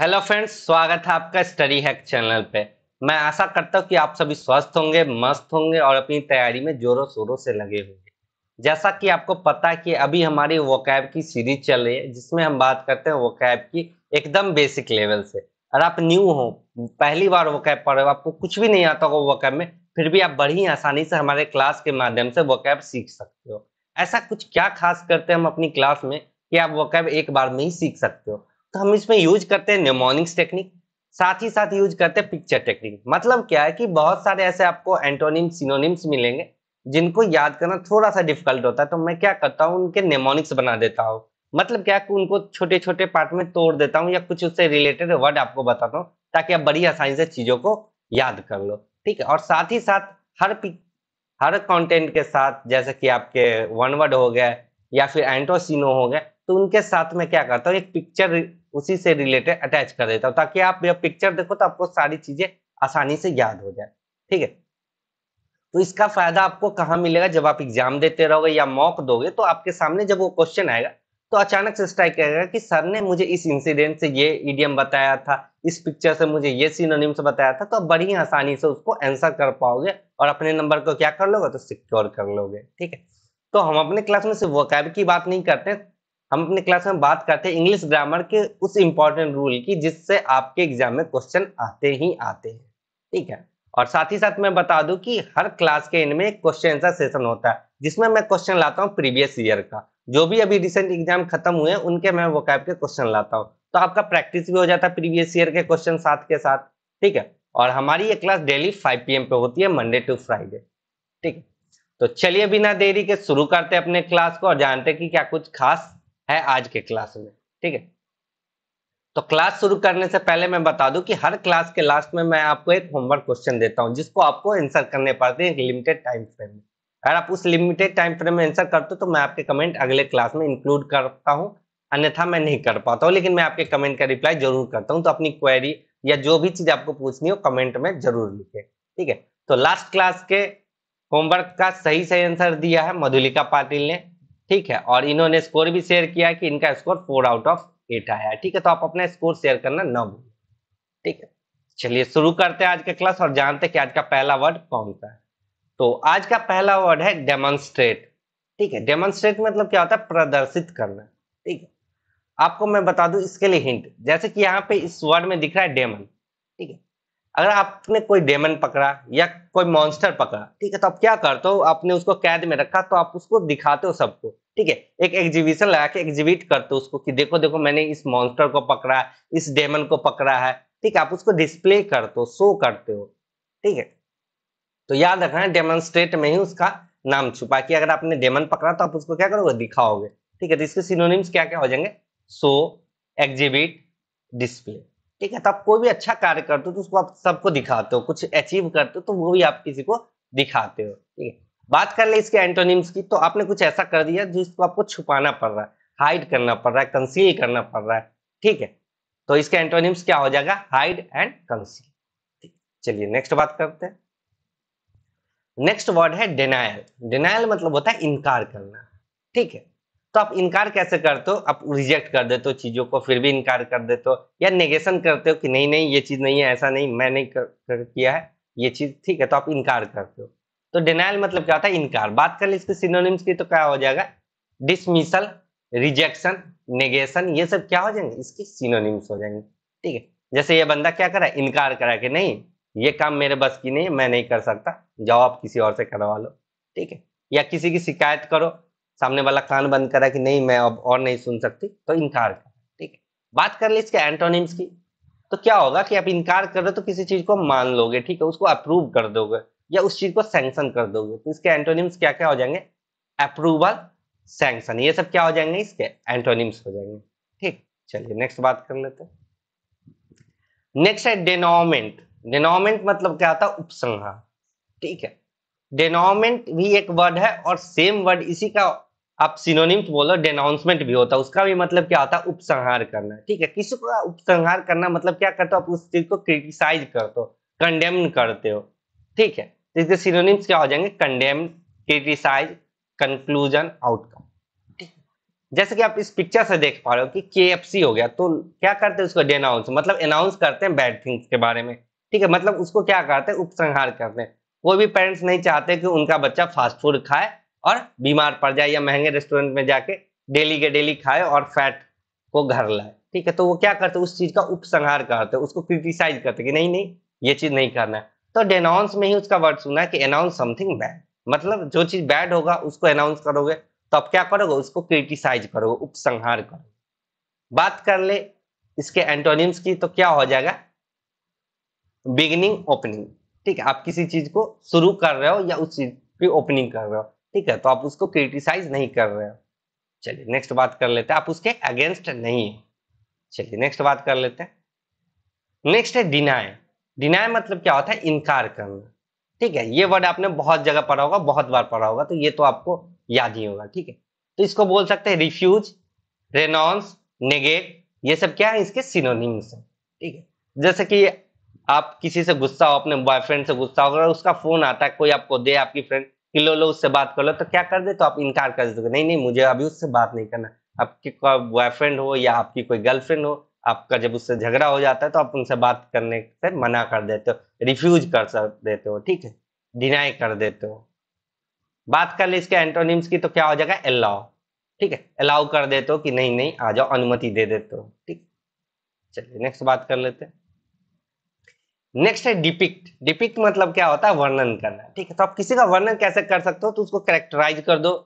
hello friends स्वागत है आपका स्टडी हैक चैनल पे मैं आशा करता हूँ कि आप सभी स्वस्थ होंगे मस्त होंगे और अपनी तैयारी में जोरों शोरों से लगे होंगे जैसा कि आपको पता है कि अभी हमारी वोकैब की सीरीज चल रही है जिसमें हम बात करते हैं वोकैब की एकदम बेसिक लेवल से अगर आप न्यू हो पहली बार वोकैब पढ़ रहे हो आपको कुछ भी नहीं आता होगा वोकैब में फिर भी आप बड़ी आसानी से हमारे क्लास के माध्यम से वोकैब सीख सकते हो ऐसा कुछ क्या खास करते हैं हम अपनी क्लास में कि आप वोकैब एक बार में ही सीख सकते हो तो हम इसमें यूज करते हैं न्यूमोनिक्स टेक्निक साथ ही साथ यूज करते हैं पिक्चर टेक्निक मतलब क्या है कि बहुत सारे ऐसे आपको एंटोनिम सिनोनिम्स मिलेंगे जिनको याद करना थोड़ा सा डिफिकल्ट होता है तो मैं क्या करता हूँ उनके नेमोनिक्स बना देता हूँ मतलब क्या कि उनको छोटे छोटे पार्ट में तोड़ देता हूँ या कुछ उससे रिलेटेड वर्ड आपको बताता हूँ ताकि आप बड़ी आसानी से चीजों को याद कर लो ठीक है और साथ ही साथ हर हर कंटेंट के साथ जैसे कि आपके वन वर्ड हो गए या फिर एंटोसिनो हो गए तो उनके साथ में क्या करता हूँ एक पिक्चर उसी से रिलेटेड अटैच कर देता हूँ ताकि आप जब पिक्चर देखो तो आपको सारी चीजें आसानी से याद हो जाए ठीक है तो इसका फायदा आपको कहाँ मिलेगा जब आप एग्जाम देते रहोगे या मॉक दोगे तो आपके सामने जब वो क्वेश्चन आएगा तो अचानक से स्ट्राइक करेगा कि सर ने मुझे इस इंसिडेंट से ये ईडियम बताया था इस पिक्चर से मुझे ये सीनोनिम से बताया था तो आप बड़ी आसानी से उसको आंसर कर पाओगे और अपने नंबर को क्या कर लोगे तो सिक्योर कर लोगे ठीक है तो हम अपने क्लास में सिर्फ वकैब की बात नहीं करते हम अपने क्लास में बात करते हैं इंग्लिश ग्रामर के उस इंपॉर्टेंट रूल की जिससे आपके एग्जाम में क्वेश्चन आते ही आते हैं ठीक है और साथ ही साथ मैं बता दूं कि हर क्लास के इनमें एक क्वेश्चन आंसर सेशन होता है जिसमें मैं क्वेश्चन लाता हूँ प्रीवियस ईयर का जो भी अभी रिसेंट एग्जाम खत्म हुए उनके मैं वो के क्वेश्चन लाता हूँ तो आपका प्रैक्टिस भी हो जाता है प्रीवियस ईयर के क्वेश्चन साथ के साथ ठीक है और हमारी ये क्लास डेली फाइव पी पे होती है मंडे टू फ्राइडे ठीक है तो चलिए बिना देरी के शुरू करते हैं अपने क्लास को और जानते हैं कि क्या कुछ खास है आज के क्लास में ठीक है तो क्लास शुरू करने से पहले मैं बता दूं कि हर क्लास के लास्ट में मैं आपको एक होमवर्क क्वेश्चन देता हूं जिसको आपको आंसर करने पड़ते हैं लिमिटेड टाइम फ्रेम में अगर आप उस लिमिटेड टाइम फ्रेम में आंसर करते हो तो मैं आपके कमेंट अगले क्लास में इंक्लूड करता हूं अन्यथा मैं नहीं कर पाता हूँ लेकिन मैं आपके कमेंट का रिप्लाई जरूर करता हूँ तो अपनी क्वेरी या जो भी चीज आपको पूछनी हो कमेंट में जरूर लिखे ठीक है तो लास्ट क्लास के होमवर्क का सही सही आंसर दिया है मधुलिका पाटिल ने ठीक है और इन्होंने स्कोर भी शेयर किया कि इनका score four out of eight आया ठीक है तो आप अपना स्कोर शेयर करना न भूलें ठीक है चलिए शुरू करते हैं आज का क्लास और जानते हैं कि आज का पहला वर्ड कौन सा है तो आज का पहला वर्ड है डेमोन्स्ट्रेट ठीक है डेमोन्स्ट्रेट मतलब क्या होता है प्रदर्शित करना ठीक है आपको मैं बता दू इसके लिए हिंट जैसे कि यहाँ पे इस वर्ड में दिख रहा है डेमन ठीक है अगर आपने कोई डेमन पकड़ा या कोई मॉन्स्टर पकड़ा ठीक है तो आप क्या करते हो आपने उसको कैद में रखा तो आप उसको दिखाते हो सबको ठीक है एक एग्जीबिशन लगा के एग्जीबिट करते उसको कि देखो देखो मैंने इस मॉन्स्टर को पकड़ा है इस डेमन को पकड़ा है ठीक है आप उसको डिस्प्ले करते हो शो करते हो ठीक है तो याद रखना डेमोन्स्ट्रेट में ही उसका नाम छुपा कि अगर आपने डेमन पकड़ा तो आप उसको क्या करोगे दिखाओगे ठीक है तो इसके सिनोनिम्स क्या क्या हो जाएंगे शो एग्जिबिट डिस्प्ले ठीक है तो आप कोई भी अच्छा कार्य करते हो तो उसको आप सबको दिखाते हो कुछ अचीव करते हो तो वो भी आप किसी को दिखाते हो ठीक है बात कर ले इसके एंटोनिम्स की तो आपने कुछ ऐसा कर दिया जिसको आपको छुपाना पड़ रहा है हाइड करना पड़ रहा है कंसील करना पड़ रहा है ठीक है तो इसके एंटोनिम्स क्या हो जाएगा हाइड एंड कंसील चलिए नेक्स्ट बात करते हैं नेक्स्ट वर्ड है डिनायल डिनायल मतलब होता है इनकार करना ठीक है तो आप इनकार कैसे करते हो आप रिजेक्ट कर देते हो चीजों को फिर भी इनकार कर देते हो या नेगेशन करते हो कि नहीं नहीं ये चीज नहीं है ऐसा नहीं मैंने कर, कर किया है ये चीज ठीक है तो आप इनकार करते हो तो डिनाइल मतलब क्या होता है इनकार बात कर ली इसके सिनोनिम्स की तो क्या हो जाएगा डिसमिसल रिजेक्शन नेगेशन ये सब क्या हो जाएंगे इसके सिनोनिम्स हो जाएंगे ठीक है जैसे ये बंदा क्या करा इनकार करा कि नहीं ये काम मेरे बस की नहीं मैं नहीं कर सकता जाओ आप किसी और से करवा लो ठीक है या किसी की शिकायत करो सामने वाला कान बंद करा कि नहीं मैं अब और नहीं सुन सकती तो इनकार कर ठीक है बात कर ली इसके एंटोनिम्स की तो क्या होगा कि आप इनकार कर रहे हो तो किसी चीज को मान लोगे ठीक है उसको अप्रूव कर दोगे या उस चीज को सैंक्शन कर दोगे तो इसके एंटोनिम्स क्या क्या हो जाएंगे अप्रूवल सैंक्शन ये सब क्या हो जाएंगे इसके एंटोनिम्स हो जाएंगे ठीक चलिए नेक्स्ट बात कर लेते हैं नेक्स्ट है डेनोमेंट डेनोमेंट मतलब क्या होता है उपसंहार ठीक है डेनोमेंट भी एक वर्ड है और सेम वर्ड इसी का आप सिनोनिम्स बोलो डेनाउंसमेंट भी होता है उसका भी मतलब क्या होता है उपसंहार करना ठीक है किसी को उपसंहार करना मतलब क्या करते हो आप उस चीज को क्रिटिसाइज करते हो कंडेम करते हो ठीक है तो इसके सिनोनिम्स क्या हो जाएंगे कंडेम क्रिटिसाइज कंक्लूजन आउटकम जैसे कि आप इस पिक्चर से देख पा रहे हो कि के हो गया तो क्या करते हैं उसको डेनाउंस मतलब अनाउंस करते हैं बैड थिंग्स के बारे में ठीक है मतलब उसको क्या करते हैं उपसंहार करते हैं वो भी पेरेंट्स नहीं चाहते कि उनका बच्चा फास्ट फूड खाए और बीमार पड़ जाए या महंगे रेस्टोरेंट में जाके डेली के डेली खाए और फैट को घर लाए ठीक है तो वो क्या करते हैं उस चीज का उपसंहार करते हैं उसको क्रिटिसाइज करते कि नहीं नहीं ये चीज नहीं करना है तो डेनाउंस में ही उसका वर्ड सुना है कि अनाउंस समथिंग बैड मतलब जो चीज बैड होगा उसको अनाउंस करोगे तो आप क्या करोगे उसको क्रिटिसाइज करोगे उपसंहार करोगे बात कर ले इसके एंटोनिम्स की तो क्या हो जाएगा बिगिनिंग ओपनिंग ठीक है आप किसी चीज को शुरू कर रहे हो या उस चीज की ओपनिंग कर रहे हो ठीक है तो आप उसको क्रिटिसाइज नहीं कर रहे हो चलिए नेक्स्ट बात कर लेते हैं आप उसके अगेंस्ट नहीं है चलिए नेक्स्ट बात कर लेते हैं नेक्स्ट है डिनाई डिनाय मतलब क्या होता है इनकार करना ठीक है ये वर्ड आपने बहुत जगह पढ़ा होगा बहुत बार पढ़ा होगा तो ये तो आपको याद ही होगा ठीक है तो इसको बोल सकते हैं रिफ्यूज रेनॉन्स नेगेट ये सब क्या है इसके सिनोनिम्स है ठीक है जैसे कि आप किसी से गुस्सा हो अपने बॉयफ्रेंड से गुस्सा हो उसका फोन आता है कोई आपको दे आपकी फ्रेंड कि लो लो उससे बात कर लो तो क्या कर दे तो आप इनकार कर देते नहीं नहीं मुझे अभी उससे बात नहीं करना आपकी बॉयफ्रेंड हो या आपकी कोई गर्लफ्रेंड हो आपका जब उससे झगड़ा हो जाता है तो आप उनसे बात करने से मना कर देते हो रिफ्यूज कर देते हो ठीक है डिनाई कर देते हो बात कर ले इसके एंटोनिम्स की तो क्या हो जाएगा एलाउ ठीक है अलाउ कर देते हो कि नहीं नहीं आ जाओ अनुमति दे देते हो ठीक चलिए नेक्स्ट बात कर लेते हैं नेक्स्ट है डिपिक्ट डिपिक्ट मतलब क्या होता है वर्णन करना ठीक है तो आप किसी का वर्णन कैसे कर सकते हो तो उसको करेक्टराइज कर दो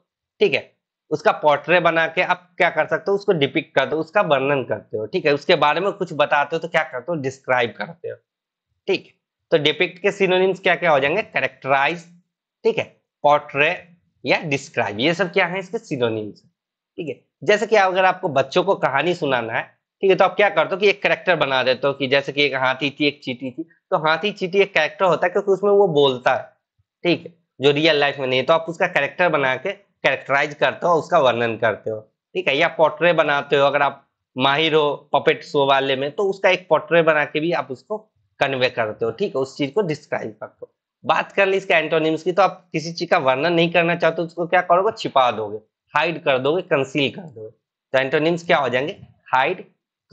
ठीक है उसका पोर्ट्रे बना के आप क्या कर सकते हो उसको डिपिक्ट करते हो उसका वर्णन करते हो ठीक है उसके बारे में कुछ बताते हो तो क्या करते हो डिस्क्राइब करते हो ठीक है तो डिपिक्ट के सिनोनिम्स क्या क्या हो जाएंगे करेक्टराइज ठीक है पोर्ट्रे या डिस्क्राइब ये सब क्या है इसके सिनोनिम्स ठीक है जैसे कि अगर आपको बच्चों को कहानी सुनाना है ठीक है तो आप क्या करते हो कि एक करेक्टर बना देते हो कि जैसे कि एक हाथी थी एक चीटी थी तो हाथी चीटी एक करेक्टर होता है क्योंकि उसमें वो बोलता है ठीक है जो रियल लाइफ में नहीं है तो आप उसका कैरेक्टर बना के कैरेक्टराइज करते हो उसका वर्णन करते हो ठीक है या पोर्ट्रे बनाते हो अगर आप माहिर हो पपेट शो वाले में तो उसका एक पोर्ट्रे बना के भी आप उसको कन्वे करते हो ठीक है उस चीज को डिस्क्राइब करते हो बात कर ली इसके एंटोनिम्स की तो आप किसी चीज का वर्णन नहीं करना चाहते तो उसको क्या करोगे छिपा दोगे हाइड कर दोगे कंसील कर दोगे तो एंटोनिम्स क्या हो जाएंगे हाइड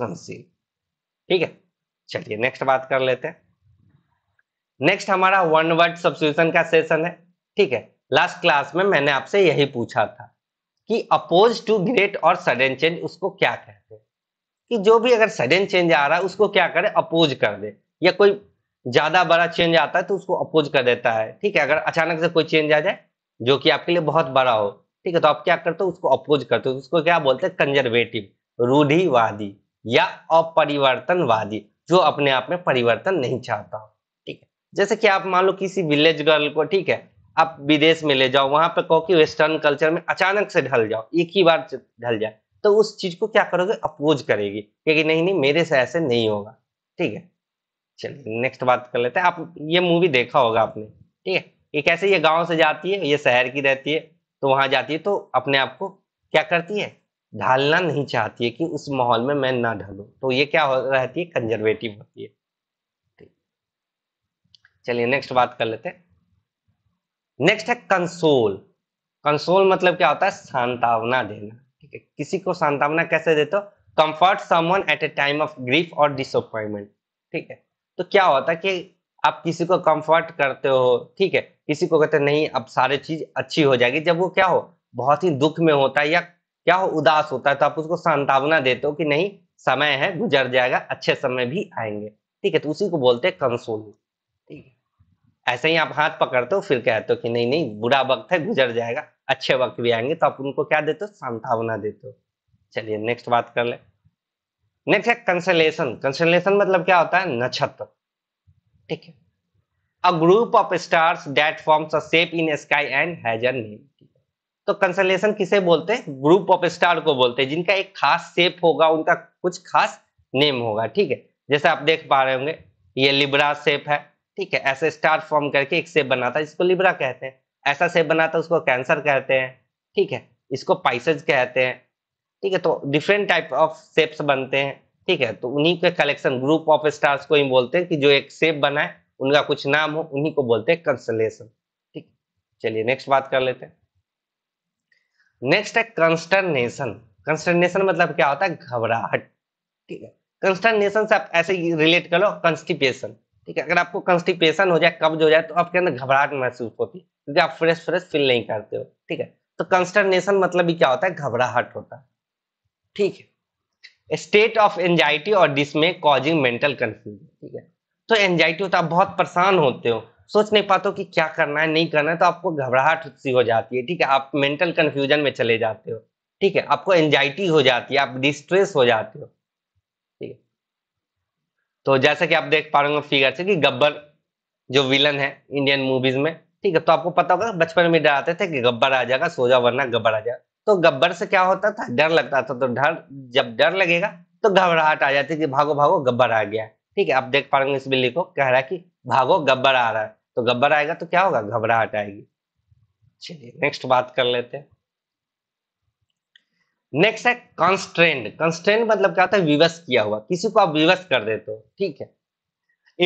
कंसील ठीक है चलिए नेक्स्ट बात कर लेते हैं नेक्स्ट हमारा वन वर्ड सब्सिट्यूशन का सेशन है ठीक है लास्ट क्लास में मैंने आपसे यही पूछा था कि अपोज टू ग्रेट और सडन चेंज उसको क्या कहते हैं कि जो भी अगर सडन चेंज आ रहा है उसको क्या करे अपोज कर दे या कोई ज्यादा बड़ा चेंज आता है तो उसको अपोज कर देता है ठीक है अगर अचानक से कोई चेंज आ जाए जो कि आपके लिए बहुत बड़ा हो ठीक है तो आप क्या करते हो उसको अपोज करते हो उसको क्या बोलते हैं कंजर्वेटिव रूढ़ीवादी या अपरिवर्तनवादी जो अपने आप में परिवर्तन नहीं चाहता हो ठीक है जैसे कि आप मान लो किसी विलेज गर्ल को ठीक है आप विदेश में ले जाओ वहां पर कहो कि वेस्टर्न कल्चर में अचानक से ढल जाओ एक ही बार ढल जाए तो उस चीज को क्या करोगे अपोज करेगी क्योंकि नहीं नहीं मेरे से ऐसे नहीं होगा ठीक है चलिए नेक्स्ट बात कर लेते हैं आप ये मूवी देखा होगा आपने ठीक है ये कैसे ये गांव से जाती है ये शहर की रहती है तो वहां जाती है तो अपने आप को क्या करती है ढालना नहीं चाहती है कि उस माहौल में मैं ना ढलू तो ये क्या हो रहती है कंजर्वेटिव होती है ठीक चलिए नेक्स्ट बात कर लेते हैं नेक्स्ट है कंसोल कंसोल मतलब क्या होता है सांतावना देना ठीक है किसी को सांतावना कैसे देते हो comfort someone at a time of grief और डिसअपॉइंटमेंट ठीक है तो क्या होता है कि आप किसी को कंफर्ट करते हो ठीक है किसी को कहते नहीं अब सारे चीज अच्छी हो जाएगी जब वो क्या हो बहुत ही दुख में होता है या क्या हो उदास होता है तो आप उसको सांतावना देते हो कि नहीं समय है गुजर जाएगा अच्छे समय भी आएंगे ठीक है तो उसी को बोलते हैं कंसोल ऐसे ही आप हाथ पकड़ते हो फिर कहते हो कि नहीं नहीं बुरा वक्त है गुजर जाएगा अच्छे वक्त भी आएंगे तो आप उनको क्या देते हो सांत्वना देते हो चलिए नेक्स्ट बात कर ले नेक्स्ट है कंसलेशन कंसलेशन मतलब क्या होता है नक्षत्र ठीक है a group of stars that forms a shape in sky and has a name तो कंसलेशन किसे बोलते हैं ग्रुप ऑफ स्टार को बोलते हैं जिनका एक खास शेप होगा उनका कुछ खास नेम होगा ठीक है जैसे आप देख पा रहे होंगे ये लिब्रा शेप है ठीक है ऐसे स्टार फॉर्म करके एक सेप बनाता है जिसको लिब्रा कहते हैं ऐसा सेप बनाता है उसको कैंसर कहते हैं ठीक है इसको पाइसेज कहते हैं ठीक है तो डिफरेंट टाइप ऑफ सेप्स बनते हैं ठीक है तो उन्हीं के कलेक्शन ग्रुप ऑफ स्टार्स को ही बोलते हैं कि जो एक सेप बनाए उनका कुछ नाम हो उन्हीं को बोलते हैं कंसलेशन ठीक चलिए नेक्स्ट बात कर लेते हैं नेक्स्ट है कंस्टर्नेशन कंस्टर्नेशन मतलब क्या होता है घबराहट ठीक है कंस्टर्नेशन से आप ऐसे रिलेट कर लो कंस्टिपेशन ठीक है अगर आपको कंस्टिपेशन हो जाए कब्ज हो जाए तो आपके अंदर घबराहट महसूस होती है क्योंकि आप फ्रेश फ्रेश फील नहीं करते हो ठीक है तो कंस्टर्नेशन मतलब भी क्या होता है घबराहट होता है ठीक है स्टेट ऑफ एंजाइटी और डिसमे कॉजिंग मेंटल कंफ्यूजन ठीक है तो एंजाइटी होता है बहुत परेशान होते हो सोच नहीं पाते हो कि क्या करना है नहीं करना है तो आपको घबराहट सी हो जाती है ठीक है आप मेंटल कंफ्यूजन में चले जाते हो ठीक है आपको एंजाइटी हो जाती है आप डिस्ट्रेस हो जाते हो तो जैसा कि आप देख पा रहे फिगर से कि गब्बर जो विलन है इंडियन मूवीज में ठीक है तो आपको पता होगा बचपन में डराते थे कि गब्बर आ जाएगा सोजा वरना गब्बर आ जाएगा तो गब्बर से क्या होता था डर लगता था तो डर जब डर लगेगा तो घबराहट आ जाती कि भागो भागो गब्बर आ गया ठीक है आप देख पा रहे इस बिल्ली को कह रहा है कि भागो गब्बर आ रहा है तो गब्बर आएगा तो क्या होगा घबराहट आएगी चलिए नेक्स्ट बात कर लेते हैं नेक्स्ट है कंस्ट्रेंड कंस्ट्रेंड मतलब क्या होता है विवश किया हुआ किसी को आप विवश कर देते हो ठीक है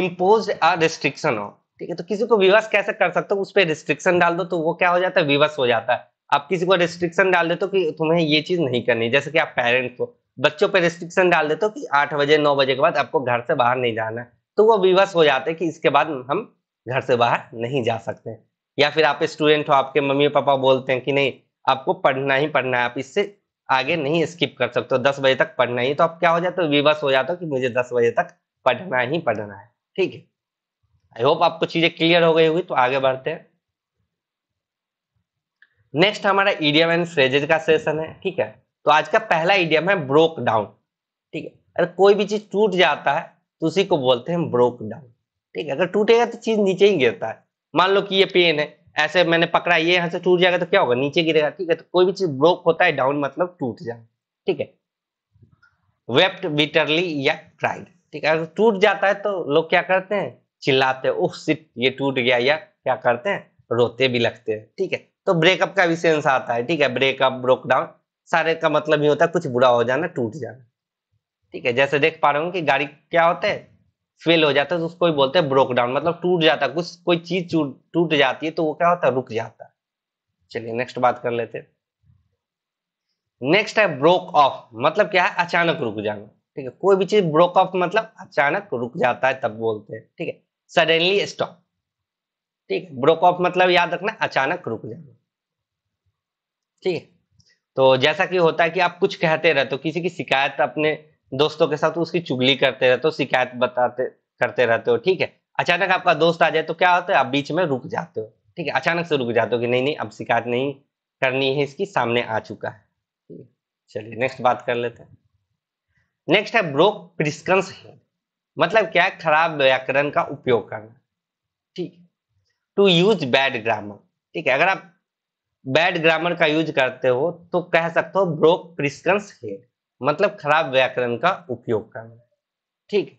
इम्पोज आ रिस्ट्रिक्शन हो ठीक है तो किसी को विवश कैसे कर सकते हो उस पर रिस्ट्रिक्शन डाल दो तो वो क्या हो जाता है विवश हो जाता है आप किसी को रिस्ट्रिक्शन डाल देते हो कि तुम्हें ये चीज नहीं करनी जैसे कि आप पेरेंट्स को बच्चों पर रिस्ट्रिक्शन डाल देते हो कि आठ बजे नौ बजे के बाद आपको घर से बाहर नहीं जाना है तो वो विवश हो जाते हैं कि इसके बाद हम घर से बाहर नहीं जा सकते या फिर आप स्टूडेंट हो आपके मम्मी पापा बोलते हैं कि नहीं आपको पढ़ना ही पढ़ना है आप इससे आगे नहीं स्किप कर सकते हो दस बजे तक पढ़ना ही तो आप क्या हो जाते हो विवश हो जाते हो कि मुझे दस बजे तक पढ़ना ही पढ़ना है ठीक है आई होप आपको चीजें क्लियर हो गई होगी तो आगे बढ़ते हैं नेक्स्ट हमारा इडियम एंड फ्रेजेज का सेशन है ठीक है तो आज का पहला इडियम है ब्रोक डाउन ठीक है अगर कोई भी चीज टूट जाता है तो उसी को बोलते हैं ब्रोक डाउन ठीक है अगर टूटेगा तो चीज नीचे ही गिरता है मान लो कि ये पेन है ऐसे मैंने पकड़ा ये यहाँ से टूट जाएगा तो क्या होगा नीचे गिरेगा ठीक है तो कोई भी चीज ब्रोक होता है डाउन मतलब टूट जाए ठीक है वेप्ट बिटरली या फ्राइड ठीक है अगर टूट जाता है तो लोग क्या करते हैं चिल्लाते हैं उफ सिट ये टूट गया या क्या करते हैं रोते भी लगते हैं ठीक है तो ब्रेकअप का भी सेंस आता है ठीक है ब्रेकअप ब्रोक डाउन सारे का मतलब ये होता है कुछ बुरा हो जाना टूट जाना ठीक है जैसे देख पा रहे हो कि गाड़ी क्या होता है फेल हो जाता है तो उसको बोलते हैं ब्रोक डाउन मतलब टूट जाता है कुछ कोई चीज टूट जाती है तो वो क्या होता है रुक जाता है चलिए नेक्स्ट बात कर लेते हैं नेक्स्ट है ब्रोक ऑफ मतलब क्या है अचानक रुक जाना ठीक है कोई भी चीज ब्रोक ऑफ मतलब अचानक रुक जाता है तब बोलते हैं ठीक है सडनली स्टॉप ठीक ब्रोक ऑफ मतलब याद रखना अचानक रुक जाना ठीक है तो जैसा कि होता है कि आप कुछ कहते रहते हो किसी की शिकायत अपने दोस्तों के साथ उसकी चुगली करते रहते हो शिकायत बताते करते रहते हो ठीक है अचानक आपका दोस्त आ जाए तो क्या होता है आप बीच में रुक जाते हो ठीक है अचानक से रुक जाते हो कि नहीं नहीं अब शिकायत नहीं करनी है इसकी सामने आ चुका है चलिए नेक्स्ट बात कर लेते हैं नेक्स्ट है ब्रोक प्रिस्कंस मतलब क्या है खराब व्याकरण का उपयोग करना ठीक टू यूज बैड ग्रामर ठीक है अगर आप बैड ग्रामर का यूज करते हो तो कह सकते हो ब्रोक प्रिस्कंस हेड मतलब खराब व्याकरण का उपयोग करना ठीक है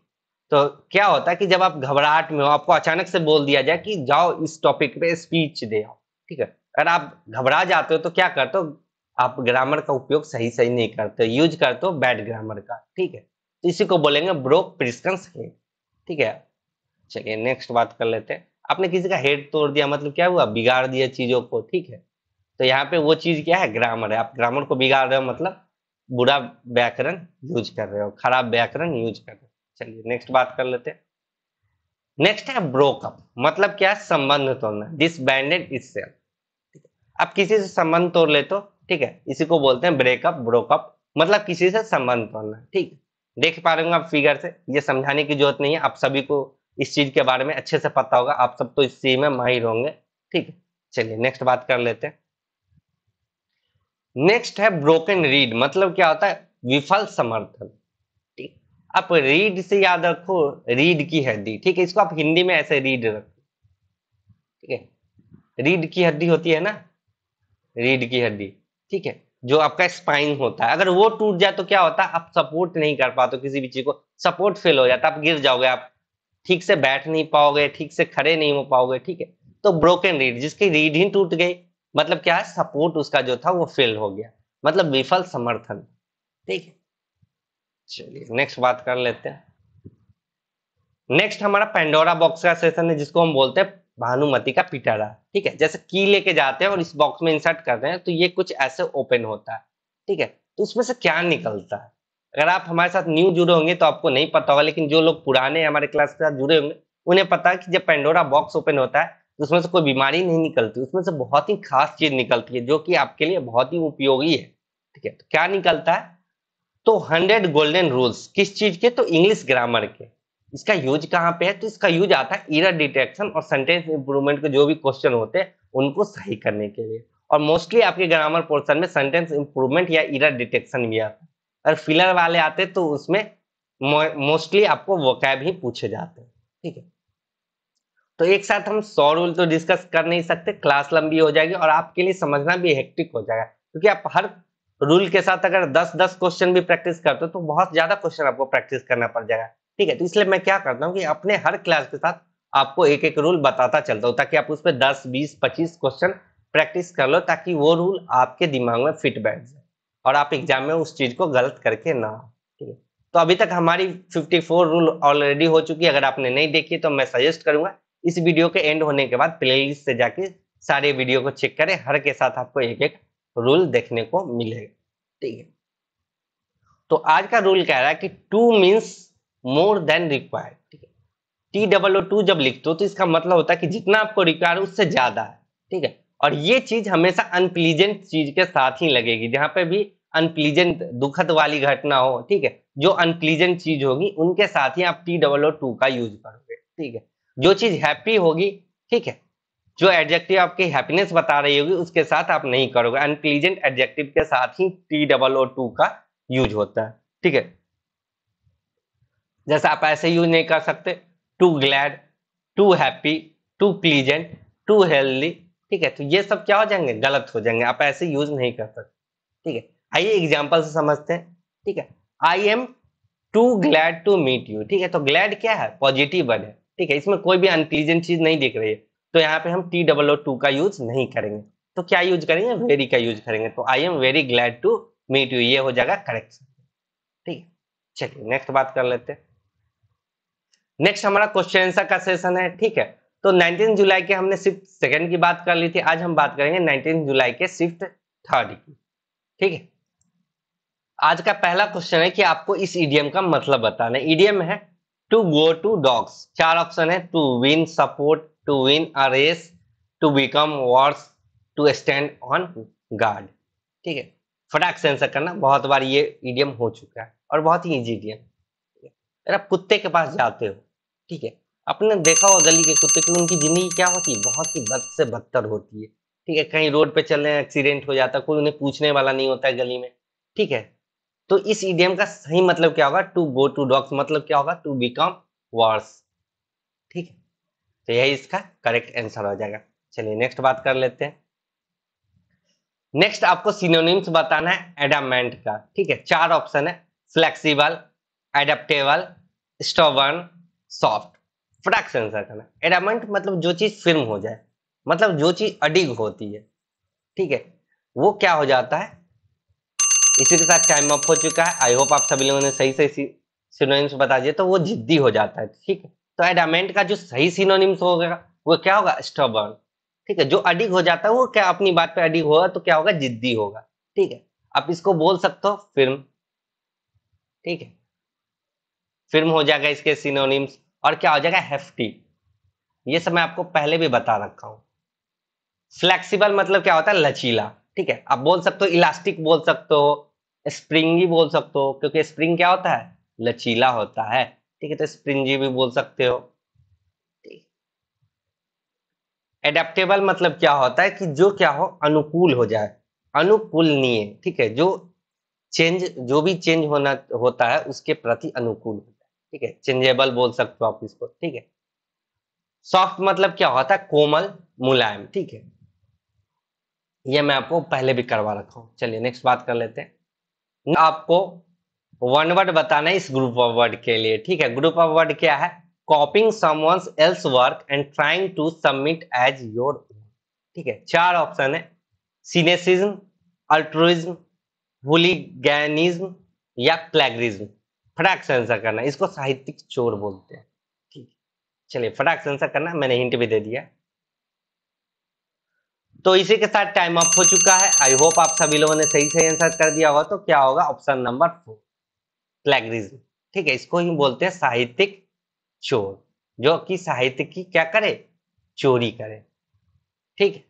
तो क्या होता है कि जब आप घबराहट में हो आपको अचानक से बोल दिया जाए कि जाओ इस टॉपिक पे स्पीच दे आओ ठीक है अगर आप घबरा जाते हो तो क्या करते हो आप ग्रामर का उपयोग सही सही नहीं करते यूज करते हो बैड ग्रामर का ठीक है तो इसी को बोलेंगे ब्रोक प्रिस्कंस हेड ठीक है चलिए नेक्स्ट बात कर लेते हैं आपने किसी का हेड तोड़ दिया मतलब क्या हुआ बिगाड़ दिया चीजों को ठीक है तो यहाँ पे वो चीज क्या है ग्रामर है आप ग्रामर को बिगाड़ रहे हो मतलब बुरा व्याकरण यूज कर रहे हो खराब व्याकरण यूज कर रहे हो चलिए नेक्स्ट बात कर लेते हैं नेक्स्ट है ब्रोकअप मतलब क्या है संबंध तोड़ना डिसबैंडेड इज सेल्फ आप किसी से संबंध तोड़ लेते हो ठीक है इसी को बोलते हैं ब्रेकअप ब्रोकअप मतलब किसी से संबंध तोड़ना ठीक है देख पा रहे होंगे आप फिगर से ये समझाने की जरूरत नहीं है आप सभी को इस चीज के बारे में अच्छे से पता होगा आप सब तो इस चीज में माहिर होंगे ठीक है चलिए नेक्स्ट बात कर लेते हैं नेक्स्ट है ब्रोकन रीड मतलब क्या होता है विफल समर्थन ठीक आप रीड से याद रखो रीड की हड्डी ठीक है इसको आप हिंदी में ऐसे रीड रखो ठीक है रीड की हड्डी होती है ना रीड की हड्डी ठीक है जो आपका स्पाइन होता है अगर वो टूट जाए तो क्या होता है आप सपोर्ट नहीं कर पाते किसी भी चीज को सपोर्ट फेल हो जाता आप गिर जाओगे आप ठीक से बैठ नहीं पाओगे ठीक से खड़े नहीं हो पाओगे ठीक है तो ब्रोकन रीड जिसकी रीड ही टूट गई मतलब क्या है सपोर्ट उसका जो था वो फेल हो गया मतलब विफल समर्थन ठीक है चलिए नेक्स्ट बात कर लेते हैं नेक्स्ट हमारा पेंडोरा बॉक्स का सेशन है जिसको हम बोलते हैं भानुमति का पिटारा ठीक है जैसे की लेके जाते हैं और इस बॉक्स में इंसर्ट करते हैं तो ये कुछ ऐसे ओपन होता है ठीक है तो उसमें से क्या निकलता है अगर आप हमारे साथ न्यू जुड़े होंगे तो आपको नहीं पता होगा लेकिन जो लोग पुराने हमारे क्लास के साथ जुड़े होंगे उन्हें पता है कि जब पेंडोरा बॉक्स ओपन होता है उसमें से कोई बीमारी नहीं निकलती उसमें से बहुत ही खास चीज निकलती है जो कि आपके लिए बहुत ही उपयोगी है ठीक है तो क्या निकलता है तो हंड्रेड गोल्डन रूल्स किस चीज के तो इंग्लिश ग्रामर के इसका यूज कहाँ पे है तो इसका यूज आता है इरा डिटेक्शन और सेंटेंस इंप्रूवमेंट के जो भी क्वेश्चन होते हैं उनको सही करने के लिए और मोस्टली आपके ग्रामर पोर्शन में सेंटेंस इंप्रूवमेंट या इरा डिटेक्शन भी आता है और फिलर वाले आते तो उसमें मोस्टली आपको वोकैब ही पूछे जाते हैं ठीक है तो एक साथ हम सौ रूल तो डिस्कस कर नहीं सकते क्लास लंबी हो जाएगी और आपके लिए समझना भी हेक्टिक हो जाएगा क्योंकि आप हर रूल के साथ अगर 10-10 क्वेश्चन भी प्रैक्टिस करते हो तो बहुत ज्यादा क्वेश्चन आपको प्रैक्टिस करना पड़ जाएगा ठीक है तो इसलिए मैं क्या करता हूँ कि अपने हर क्लास के साथ आपको एक एक रूल बताता चलता हूँ ताकि आप उस पर दस बीस पच्चीस क्वेश्चन प्रैक्टिस कर लो ताकि वो रूल आपके दिमाग में फिट बैठ जाए और आप एग्जाम में उस चीज को गलत करके ना ठीक है तो अभी तक हमारी 54 रूल ऑलरेडी हो चुकी है अगर आपने नहीं देखी तो मैं सजेस्ट करूंगा इस वीडियो के एंड होने के बाद प्लेलिस्ट से जाके सारे वीडियो को चेक करें हर के साथ आपको एक एक रूल देखने को मिलेगा ठीक है तो आज का रूल कह रहा है कि too means more than required ठीक है टी डबल ओ टू जब लिखते हो तो इसका मतलब होता है कि जितना आपको रिक्वायर उससे ज्यादा है ठीक है और ये चीज हमेशा अनप्लीजेंट चीज के साथ ही लगेगी जहां पे भी अनप्लीजेंट दुखद वाली घटना हो ठीक है जो अनप्लीजेंट चीज होगी उनके साथ ही आप टी डबल ओ टू का यूज करोगे ठीक है जो चीज हैप्पी होगी ठीक है जो एडजेक्टिव आपकी हैप्पीनेस बता रही होगी उसके साथ आप नहीं करोगे अनप्लीजेंट एडजेक्टिव के साथ ही टी डबल ओ टू का यूज होता है ठीक है जैसे आप ऐसे यूज नहीं कर सकते too glad too happy too pleasant too healthy ठीक है तो ये सब क्या हो जाएंगे गलत हो जाएंगे आप ऐसे यूज नहीं कर सकते ठीक है आइए एग्जाम्पल से समझते हैं ठीक है I am too glad to meet you ठीक है तो ग्लैड क्या है पॉजिटिव वर्ड है ठीक है इसमें कोई भी एंटीजन चीज नहीं दिख रही है तो यहाँ पे हम टी डबल ओ टू का यूज नहीं करेंगे तो क्या यूज करेंगे वेरी का यूज करेंगे तो I am very glad to meet you ये हो जाएगा करेक्ट ठीक है चलिए नेक्स्ट बात कर लेते हैं नेक्स्ट हमारा क्वेश्चन आंसर का सेशन है ठीक है तो 19 जुलाई के हमने सिर्फ सेकंड की बात कर ली थी आज हम बात करेंगे 19 जुलाई के शिफ्ट थर्ड की ठीक है आज का पहला क्वेश्चन है कि आपको इस ईडीएम का मतलब बताना ईडीएम है टू गो टू डॉग्स चार ऑप्शन है to win support to win a race to become worse to stand on guard ठीक है फटाक से आंसर करना बहुत बार ये इडियम हो चुका है और बहुत ही इजी इडियम अगर आप कुत्ते के पास जाते हो ठीक है आपने देखा हो गली के कुत्ते की उनकी जिंदगी क्या होती है बहुत ही बद से बदतर होती है ठीक है कहीं रोड पे चल रहे हैं एक्सीडेंट हो जाता है कोई उन्हें पूछने वाला नहीं होता है गली में ठीक है तो इस इडियम का सही मतलब क्या होगा टू गो टू डॉक्स मतलब क्या होगा टू बिकम वर्स ठीक है तो यही इसका करेक्ट आंसर हो जाएगा चलिए नेक्स्ट बात कर लेते हैं नेक्स्ट आपको सिनोनिम्स बताना है एडामेंट का ठीक है चार ऑप्शन है फ्लेक्सिबल एडेप्टेबल स्टोबर्न सॉफ्ट फटाक से आंसर करना एडामेंट मतलब जो चीज फिर्म हो जाए मतलब जो चीज अडिग होती है ठीक है वो क्या हो जाता है इसी के साथ टाइम अप हो चुका है आई होप आप सभी लोगों ने सही सही सिनोनिम्स बता दिए तो वो जिद्दी हो जाता है ठीक है तो एडामेंट का जो सही सिनोनिम्स होगा वो क्या होगा स्टबर्न ठीक है जो अडिग हो जाता है वो क्या अपनी बात पे अडिग होगा तो क्या होगा जिद्दी होगा ठीक है आप इसको बोल सकते हो फिल्म ठीक है फिल्म हो जाएगा इसके सिनोनिम्स और क्या हो जाएगा हेफ्टी ये सब मैं आपको पहले भी बता रखा हूँ फ्लेक्सिबल मतलब क्या होता है लचीला ठीक है आप बोल सकते हो इलास्टिक बोल सकते हो स्प्रिंगी बोल सकते हो क्योंकि स्प्रिंग क्या होता है लचीला होता है ठीक है तो स्प्रिंगी भी बोल सकते हो एडेप्टेबल मतलब क्या होता है कि जो क्या हो अनुकूल हो जाए अनुकूलनीय ठीक है जो चेंज जो भी चेंज होना होता है उसके प्रति अनुकूल होता है ठीक है चेंजेबल बोल सकते हो आप इसको ठीक है सॉफ्ट मतलब क्या होता है कोमल मुलायम ठीक है यह मैं आपको पहले भी करवा रखा हूं चलिए नेक्स्ट बात कर लेते हैं आपको वन वर्ड बताना है इस ग्रुप ऑफ वर्ड के लिए ठीक है ग्रुप ऑफ वर्ड क्या है copying someone's else work and trying to submit as your ठीक है चार ऑप्शन है सीनेसिज्म अल्ट्रोइज्म हुलीगैनिज्म या प्लेगरिज्म फटाक से आंसर करना इसको साहित्यिक चोर बोलते हैं ठीक चलिए फटाक से आंसर करना मैंने हिंट भी दे दिया तो इसी के साथ टाइम अप हो चुका है आई होप आप सभी लोगों ने सही सही आंसर कर दिया होगा तो क्या होगा ऑप्शन नंबर फोर प्लेगरिज्म ठीक है इसको ही बोलते हैं साहित्यिक चोर जो कि साहित्य की क्या करे चोरी करे ठीक है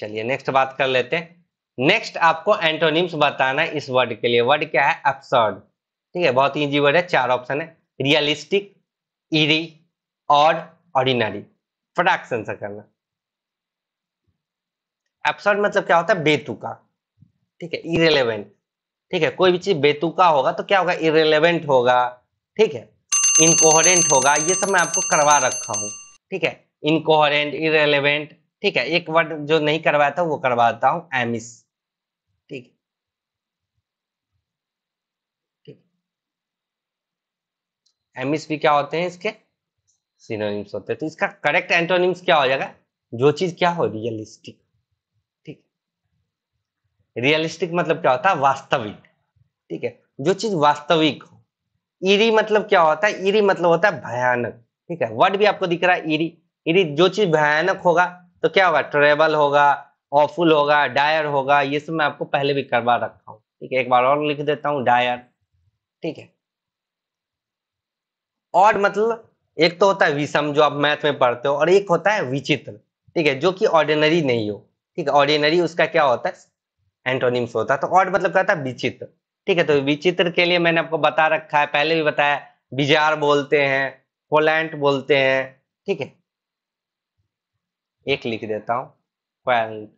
चलिए नेक्स्ट बात कर लेते हैं नेक्स्ट आपको एंटोनिम्स बताना है इस वर्ड के लिए वर्ड क्या है एब्सर्ड ठीक है बहुत इजी वर्ड है चार ऑप्शन है रियलिस्टिक इरी और ऑर्डिनरी फटाक से आंसर करना एब्सर्ड मतलब क्या होता है बेतुका ठीक है इरेलीवेंट ठीक है कोई भी चीज बेतुका होगा तो क्या होगा इरेलीवेंट होगा ठीक है इनकोहरेंट होगा ये सब मैं आपको करवा रखा हूं ठीक है इनकोहरेंट इरेलीवेंट ठीक है एक वर्ड जो नहीं करवाया था वो करवाता हूं एमिस ठीक है एमिस भी क्या होते हैं इसके सिनोनिम्स होते हैं तो इसका करेक्ट एंटोनिम्स क्या हो जाएगा जो चीज क्या हो रियलिस्टिक ठीक रियलिस्टिक मतलब क्या होता है वास्तविक ठीक है जो चीज वास्तविक हो ईरी मतलब क्या होता है ईरी मतलब होता है भयानक ठीक है वर्ड भी आपको दिख रहा है ईरी ईरी जो चीज भयानक होगा तो क्या होगा ट्रेबल होगा ऑफुल होगा डायर होगा ये सब मैं आपको पहले भी करवा रखा हूँ ठीक है एक बार और लिख देता हूँ डायर ठीक है और मतलब एक तो होता है विषम जो आप मैथ में पढ़ते हो और एक होता है विचित्र ठीक है जो कि ऑर्डिनरी नहीं हो ठीक है ऑर्डिनरी उसका क्या होता है एंटोनिम्स होता है तो ऑर्ड मतलब कहता है विचित्र ठीक है तो विचित्र के लिए मैंने आपको बता रखा है पहले भी बताया बिजार बोलते हैं पोलैंड बोलते हैं ठीक है एक लिख देता हूं क्वेलेंट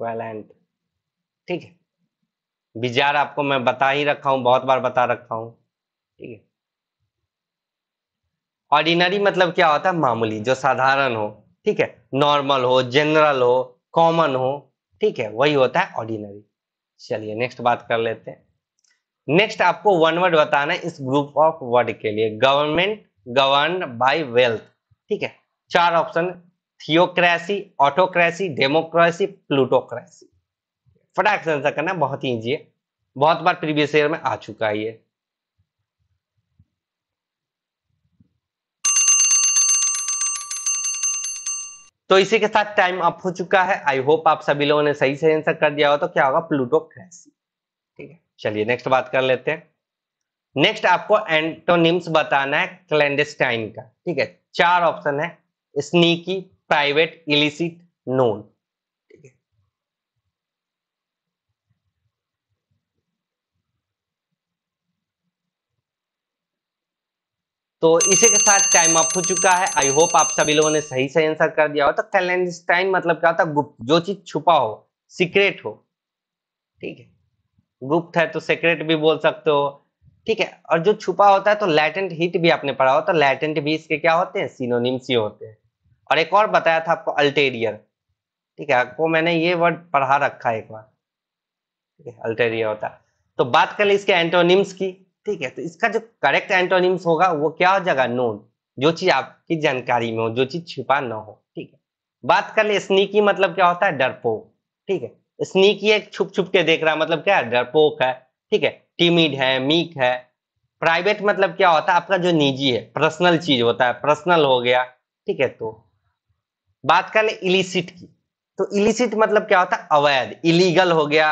क्वेलेंट ठीक है बिजार आपको मैं बता ही रखा हूं बहुत बार बता रखा हूं ठीक है ऑर्डिनरी मतलब क्या होता है मामूली जो साधारण हो ठीक है नॉर्मल हो जनरल हो कॉमन हो ठीक है वही होता है ऑर्डिनरी चलिए नेक्स्ट बात कर लेते हैं नेक्स्ट आपको वन वर्ड बताना है इस ग्रुप ऑफ वर्ड के लिए गवर्नमेंट गवर्न बाय वेल्थ ठीक है चार option theocracy autocracy democracy plutocracy फटाक से आंसर करना बहुत ही ईजी है बहुत बार प्रीवियस ईयर में आ चुका है ये तो इसी के साथ टाइम अप हो चुका है आई होप आप सभी लोगों ने सही से आंसर कर दिया हो तो क्या होगा प्लूटो क्रैसी ठीक है चलिए नेक्स्ट बात कर लेते हैं नेक्स्ट आपको एंटोनिम्स बताना है क्लैंडेस्टाइन का ठीक है चार ऑप्शन है स्नीकी प्राइवेट इलिसिट नोन तो इसी के साथ टाइम अप हो चुका है आई होप आप सभी लोगों ने सही सही आंसर कर दिया हो तो क्लैंडस्टाइन मतलब क्या होता है गुप्त जो चीज छुपा हो सीक्रेट हो ठीक है गुप्त है तो सीक्रेट भी बोल सकते हो ठीक है और जो छुपा होता है तो लैटेंट हीट भी आपने पढ़ा हो तो लैटेंट भी इसके क्या होते हैं सिनोनिम्स ही होते हैं और एक और बताया था आपको अल्टेरियर ठीक है आपको मैंने ये वर्ड पढ़ा रखा है एक बार ठीक है अल्टेरियर होता है तो बात कर ली इसके एंटोनिम्स की ठीक है तो इसका जो करेक्ट एंटोनिम्स होगा वो क्या हो जाएगा नोन जो चीज आपकी जानकारी में हो जो चीज छिपा ना हो ठीक है बात कर ले स्नीकी मतलब क्या होता है डरपोक ठीक है स्नीकी एक छुप छुप के देख रहा मतलब क्या है डरपोक है ठीक है टिमिड है मीक है प्राइवेट मतलब क्या होता है आपका जो निजी है पर्सनल चीज होता है पर्सनल हो गया ठीक है तो बात कर ले इलिसिट की तो इलिसिट मतलब क्या होता है अवैध इलीगल हो गया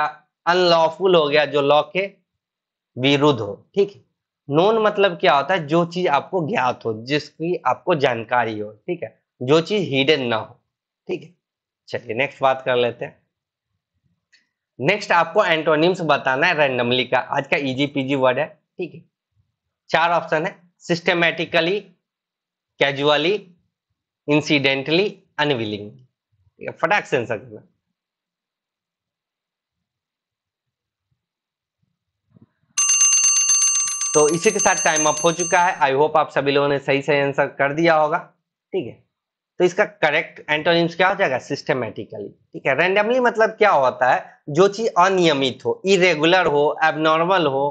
अनलॉफुल हो गया जो लॉ के विरुद्ध हो ठीक है नोन मतलब क्या होता है जो चीज आपको ज्ञात हो जिसकी आपको जानकारी हो ठीक है जो चीज हिडन ना हो ठीक है चलिए नेक्स्ट बात कर लेते हैं नेक्स्ट आपको एंटोनिम्स बताना है रैंडमली का आज का इजी पीजी वर्ड है ठीक है चार ऑप्शन है सिस्टमेटिकली कैजुअली इंसिडेंटली अनविलिंगली फटाक से आंसर करना तो इसी के साथ टाइम अप हो चुका है आई होप आप सभी लोगों ने सही सही आंसर कर दिया होगा ठीक है तो इसका करेक्ट एंटोनिम्स क्या हो जाएगा सिस्टमेटिकली ठीक है रैंडमली मतलब क्या होता है जो चीज अनियमित हो इरेगुलर हो एबनॉर्मल हो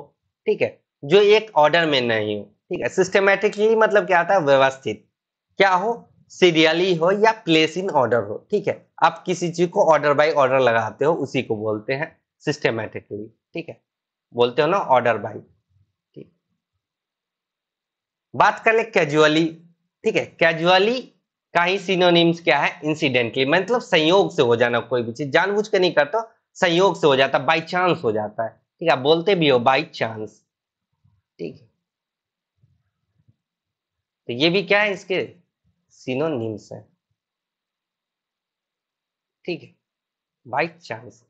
ठीक है जो एक ऑर्डर में नहीं हो ठीक है सिस्टमेटिकली मतलब क्या होता है व्यवस्थित क्या हो सीरियली हो या प्लेस इन ऑर्डर हो ठीक है आप किसी चीज को ऑर्डर बाय ऑर्डर लगाते हो उसी को बोलते हैं सिस्टमेटिकली ठीक है बोलते हो ना ऑर्डर बाई बात कर ले कैजुअली ठीक है कैजुअली का ही सिनोनिम्स क्या है इंसिडेंटली मतलब संयोग से हो जाना कोई भी चीज जानबूझ के नहीं करता संयोग से हो जाता बाई चांस हो जाता है ठीक है बोलते भी हो बाई चांस ठीक है तो ये भी क्या है इसके सिनोनिम्स है ठीक है बाई चांस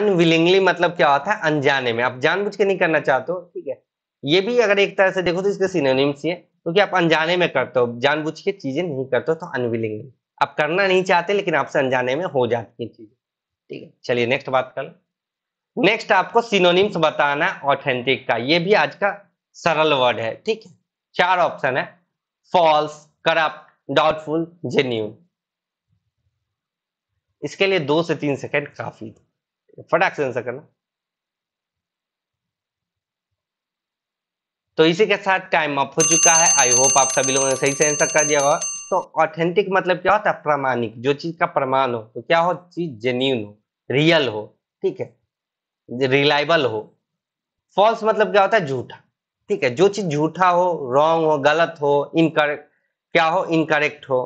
अनविलिंगली मतलब क्या होता है अनजाने में आप जानबूझ के नहीं करना चाहते हो ठीक है ये भी अगर एक तरह से देखो तो इसके सिनोनिम्स है क्योंकि तो आप अनजाने में करते हो जानबूझ के चीजें नहीं करते हो तो अनविलिंग आप करना नहीं चाहते लेकिन आपसे अनजाने में हो जाती है चीजें ठीक है चलिए नेक्स्ट बात कर लो नेक्स्ट आपको सिनोनिम्स बताना है ऑथेंटिक का ये भी आज का सरल वर्ड है ठीक है चार ऑप्शन है फॉल्स करप्ट डाउटफुल जेन्यून इसके लिए दो से तीन सेकेंड काफी फटाक से आंसर करना तो इसी के साथ टाइम अप हो चुका है आई होप आप सभी लोगों ने सही से आंसर कर दिया होगा तो ऑथेंटिक मतलब क्या होता है प्रमाणिक जो चीज का प्रमाण हो तो क्या हो चीज जेन्यून हो रियल हो ठीक है रिलायबल हो फॉल्स मतलब क्या होता है झूठा ठीक है जो चीज झूठा हो रॉन्ग हो गलत हो इनकरेक्ट क्या हो इनकरेक्ट हो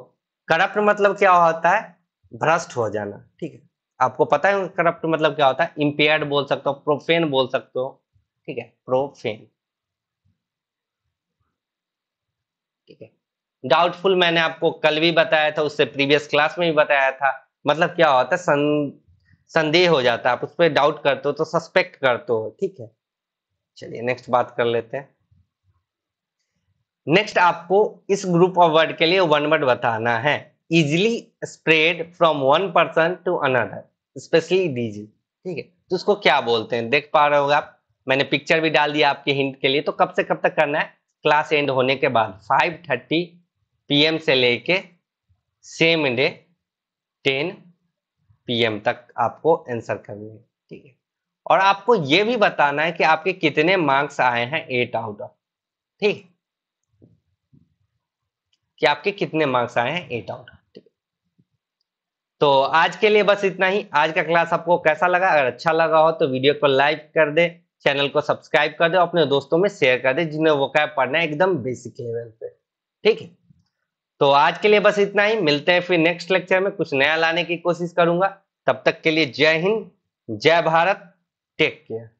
करप्ट मतलब क्या होता है भ्रष्ट हो जाना ठीक है आपको पता है करप्ट मतलब क्या होता है इम्पेयर्ड बोल सकते हो प्रोफेन बोल सकते हो ठीक है प्रोफेन डाउटफुल मैंने आपको कल भी बताया था उससे प्रीवियस क्लास में भी बताया था मतलब क्या होता है संदेह हो जाता है आप उस पर डाउट करते हो तो सस्पेक्ट करते हो ठीक है चलिए नेक्स्ट बात कर लेते हैं नेक्स्ट आपको इस ग्रुप ऑफ वर्ड के लिए वन वर्ड बताना है easily spread from one person to another especially disease ठीक है तो उसको क्या बोलते हैं देख पा रहे होगा आप मैंने पिक्चर भी डाल दिया आपके हिंट के लिए तो कब से कब तक करना है क्लास एंड होने के बाद फाइव थर्टी पीएम से लेके सेम डे टेन पीएम तक आपको आंसर करनी है ठीक है और आपको ये भी बताना है कि आपके कितने मार्क्स आए हैं एट आउट ऑफ ठीक कि आपके कितने मार्क्स आए हैं एट आउट ऑफ तो आज के लिए बस इतना ही आज का क्लास आपको कैसा लगा अगर अच्छा लगा हो तो वीडियो को लाइक कर दे चैनल को सब्सक्राइब कर दे अपने दोस्तों में शेयर कर दे जिन्हें वो क्या पढ़ना है एकदम बेसिक लेवल पे ठीक है तो आज के लिए बस इतना ही मिलते हैं फिर नेक्स्ट लेक्चर में कुछ नया लाने की कोशिश करूंगा तब तक के लिए जय हिंद जय भारत टेक केयर